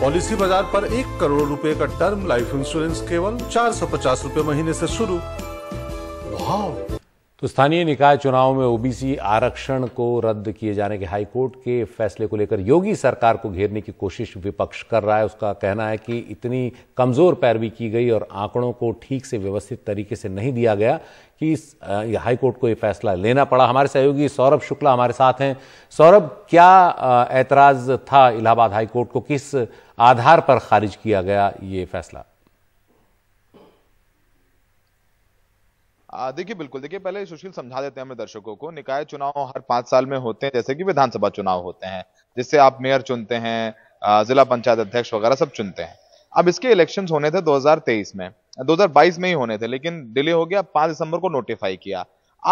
policy बाजार पर एक करोड़ रुपए का टर्म लाइफ इंश्योरेंस केवल चार सौ पचास रूपए महीने से शुरू वाह तो स्थानीय निकाय चुनाव में ओबीसी आरक्षण को रद्द किए जाने के हाईकोर्ट के फैसले को लेकर योगी सरकार को घेरने की कोशिश विपक्ष कर रहा है उसका कहना है कि इतनी कमजोर पैरवी की गई और आंकड़ों को ठीक से व्यवस्थित तरीके से नहीं दिया गया कि इस हाईकोर्ट को यह फैसला लेना पड़ा हमारे सहयोगी सौरभ शुक्ला हमारे साथ हैं सौरभ क्या ऐतराज था इलाहाबाद हाईकोर्ट को किस आधार पर खारिज किया गया ये फैसला देखिए बिल्कुल देखिए पहले सुशील समझा देते हैं हमें दर्शकों को निकाय चुनाव हर पांच साल में होते हैं जैसे कि विधानसभा चुनाव होते हैं जिससे आप मेयर चुनते हैं जिला पंचायत अध्यक्ष वगैरह सब चुनते हैं अब इसके इलेक्शन होने थे 2023 में 2022 में ही होने थे लेकिन डिले हो गया पांच दिसंबर को नोटिफाई किया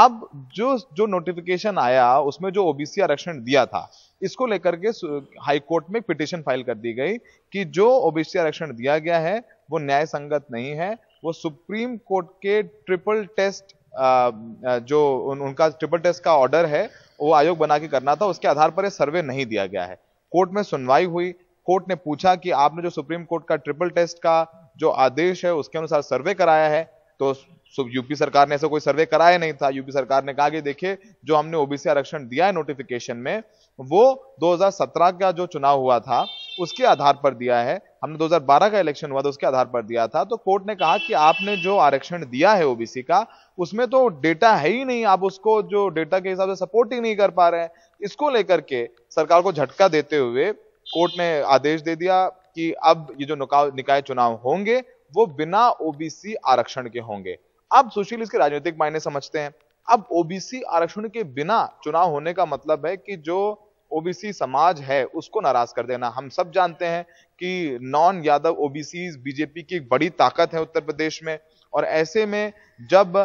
अब जो जो नोटिफिकेशन आया उसमें जो ओबीसी आरक्षण दिया था इसको लेकर के हाईकोर्ट में पिटिशन फाइल कर दी गई कि जो ओबीसी आरक्षण दिया गया है वो न्याय संगत नहीं है वो सुप्रीम कोर्ट के ट्रिपल टेस्ट जो उन, उनका ट्रिपल टेस्ट का ऑर्डर है वो आयोग बना के करना था उसके आधार पर ये सर्वे नहीं दिया गया है कोर्ट में सुनवाई हुई कोर्ट ने पूछा कि आपने जो सुप्रीम कोर्ट का ट्रिपल टेस्ट का जो आदेश है उसके अनुसार सर्वे कराया है तो यूपी सरकार ने ऐसा कोई सर्वे कराया नहीं था यूपी सरकार ने कहा कि देखिए जो हमने ओबीसी आरक्षण दिया है नोटिफिकेशन में वो 2017 का जो चुनाव हुआ था उसके आधार पर दिया है हमने 2012 का इलेक्शन हुआ था उसके आधार पर दिया था तो कोर्ट ने कहा कि आपने जो आरक्षण दिया है ओबीसी का उसमें तो डेटा है ही नहीं आप उसको जो डेटा के हिसाब से सपोर्ट ही नहीं कर पा रहे हैं इसको लेकर के सरकार को झटका देते हुए कोर्ट ने आदेश दे दिया कि अब ये जो निकाय चुनाव होंगे वो बिना ओबीसी आरक्षण के होंगे अब सुशील इसके राजनीतिक मायने समझते हैं अब ओबीसी आरक्षण के बिना चुनाव होने का मतलब है कि जो ओबीसी समाज है उसको नाराज कर देना हम सब जानते हैं कि नॉन यादव ओबीसी बीजेपी की एक बड़ी ताकत है उत्तर प्रदेश में और ऐसे में जब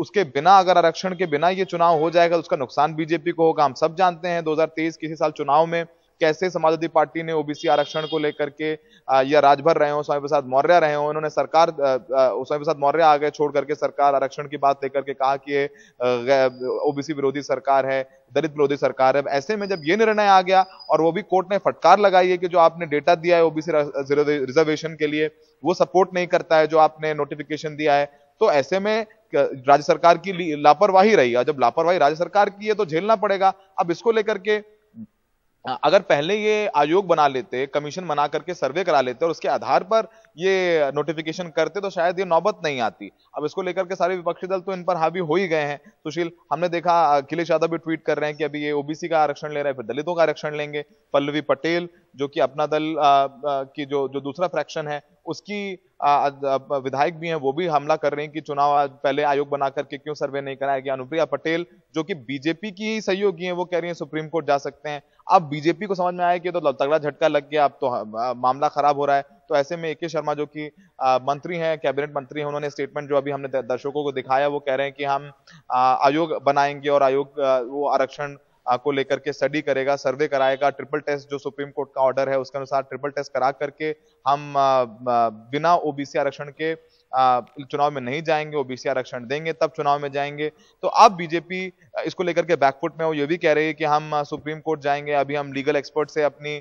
उसके बिना अगर आरक्षण के बिना ये चुनाव हो जाएगा तो उसका नुकसान बीजेपी को होगा हम सब जानते हैं 2023 किसी साल चुनाव में कैसे समाजवादी पार्टी ने ओबीसी आरक्षण को लेकर के या राजभर रहे हो स्वामी प्रसाद मौर्य रहे हो उन्होंने सरकार स्वामी प्रसाद मौर्य आ गए छोड़ करके सरकार आरक्षण की बात लेकर के कहा कि ओबीसी विरोधी सरकार है दलित विरोधी सरकार है ऐसे में जब ये निर्णय आ गया और वो भी कोर्ट ने फटकार लगाई है कि जो आपने डेटा दिया है ओबीसी रिजर्वेशन के लिए वो सपोर्ट नहीं करता है जो आपने नोटिफिकेशन दिया है तो ऐसे में राज्य सरकार की लापरवाही रही है जब लापरवाही राज्य सरकार की है तो झेलना पड़ेगा अब इसको लेकर के अगर पहले ये आयोग बना लेते कमीशन बना करके सर्वे करा लेते और उसके आधार पर ये नोटिफिकेशन करते तो शायद ये नौबत नहीं आती अब इसको लेकर के सारे विपक्षी दल तो इन पर हावी हो ही गए हैं सुशील हमने देखा अखिलेश यादव भी ट्वीट कर रहे हैं कि अभी ये ओबीसी का आरक्षण ले रहे हैं फिर दलितों का आरक्षण लेंगे पल्लवी पटेल जो कि अपना दल आ, आ, की जो जो दूसरा फ्रैक्शन है उसकी आ, विधायक भी हैं वो भी हमला कर रहे हैं कि चुनाव पहले आयोग बना करके क्यों सर्वे नहीं कराया गया अनुप्रिया पटेल जो कि बीजेपी की ही सहयोगी हैं वो कह रही हैं सुप्रीम कोर्ट जा सकते हैं अब बीजेपी को समझ में आया कि तो तगड़ा झटका लग गया अब तो मामला खराब हो रहा है तो ऐसे में ए के शर्मा जो कि मंत्री हैं कैबिनेट मंत्री हैं उन्होंने स्टेटमेंट जो अभी हमने दर्शकों को दिखाया वो कह रहे हैं कि हम आयोग बनाएंगे और आयोग वो आरक्षण को लेकर के स्टडी करेगा सर्वे कराएगा ट्रिपल टेस्ट जो सुप्रीम कोर्ट का ऑर्डर है उसके अनुसार ट्रिपल टेस्ट करा करके हम बिना ओबीसी आरक्षण के चुनाव में नहीं जाएंगे ओबीसी आरक्षण देंगे तब चुनाव में जाएंगे तो अब बीजेपी इसको लेकर के बैकफुट में वो ये भी कह रही है कि हम सुप्रीम कोर्ट जाएंगे अभी हम लीगल एक्सपर्ट से अपनी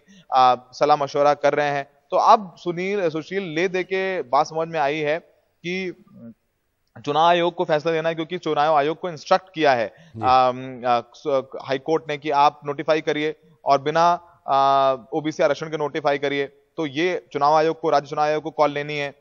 सलाह मशवरा कर रहे हैं तो अब सुनील सुशील ले दे के बात समझ में आई है कि चुनाव आयोग को फैसला लेना है क्योंकि चुनाव आयोग को इंस्ट्रक्ट किया है हाईकोर्ट um, uh, ने कि आप नोटिफाई करिए और बिना ओबीसी uh, आरक्षण के नोटिफाई करिए तो ये चुनाव आयोग को राज्य चुनाव आयोग को कॉल लेनी है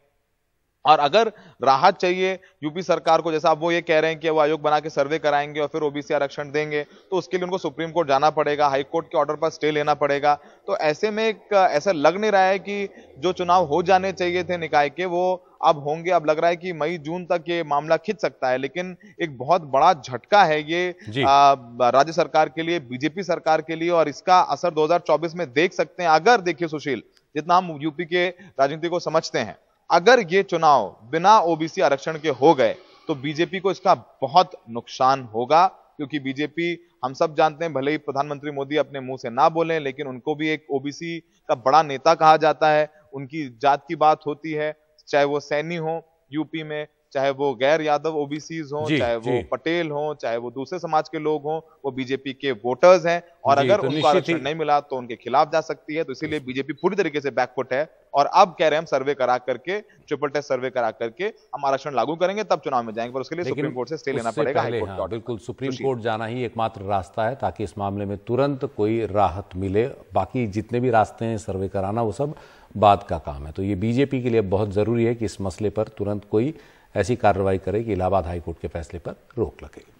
और अगर राहत चाहिए यूपी सरकार को जैसा आप वो ये कह रहे हैं कि वो आयोग बना के सर्वे कराएंगे और फिर ओबीसी आरक्षण देंगे तो उसके लिए उनको सुप्रीम कोर्ट जाना पड़ेगा हाई कोर्ट के ऑर्डर पर स्टे लेना पड़ेगा तो ऐसे में एक ऐसा लग नहीं रहा है कि जो चुनाव हो जाने चाहिए थे निकाय के वो अब होंगे अब लग रहा है कि मई जून तक ये मामला खिंच सकता है लेकिन एक बहुत बड़ा झटका है ये राज्य सरकार के लिए बीजेपी सरकार के लिए और इसका असर 2024 में देख सकते हैं अगर देखिए सुशील जितना हम यूपी के राजनीति को समझते हैं अगर ये चुनाव बिना ओबीसी आरक्षण के हो गए तो बीजेपी को इसका बहुत नुकसान होगा क्योंकि बीजेपी हम सब जानते हैं भले ही प्रधानमंत्री मोदी अपने मुंह से ना बोले लेकिन उनको भी एक ओबीसी का बड़ा नेता कहा जाता है उनकी जात की बात होती है चाहे वो सैनी हो यूपी में चाहे वो गैर यादव ओबीसी हो चाहे वो पटेल हो चाहे वो दूसरे समाज के लोग हों वो बीजेपी के वोटर्स हैं और अगर तो उनको आरक्षण नहीं मिला तो उनके खिलाफ जा सकती है तो इसीलिए बीजेपी पूरी तरीके से बैकफुट है और अब कह रहे हैं हम सर्वे करा करके ट्रिपल टेस्ट सर्वे करा करके हम आरक्षण लागू करेंगे तब चुनाव में जाएंगे पर उसके लिए सुप्रीम कोर्ट से स्टे लेना पड़ेगा हाई कोर्ट हाँ, बिल्कुल सुप्रीम कोर्ट जाना ही एकमात्र रास्ता है ताकि इस मामले में तुरंत कोई राहत मिले बाकी जितने भी रास्ते हैं सर्वे कराना वो सब बाद का काम है तो ये बीजेपी के लिए बहुत जरूरी है कि इस मसले पर तुरंत कोई ऐसी कार्रवाई करे कि इलाहाबाद हाईकोर्ट के फैसले पर रोक लगे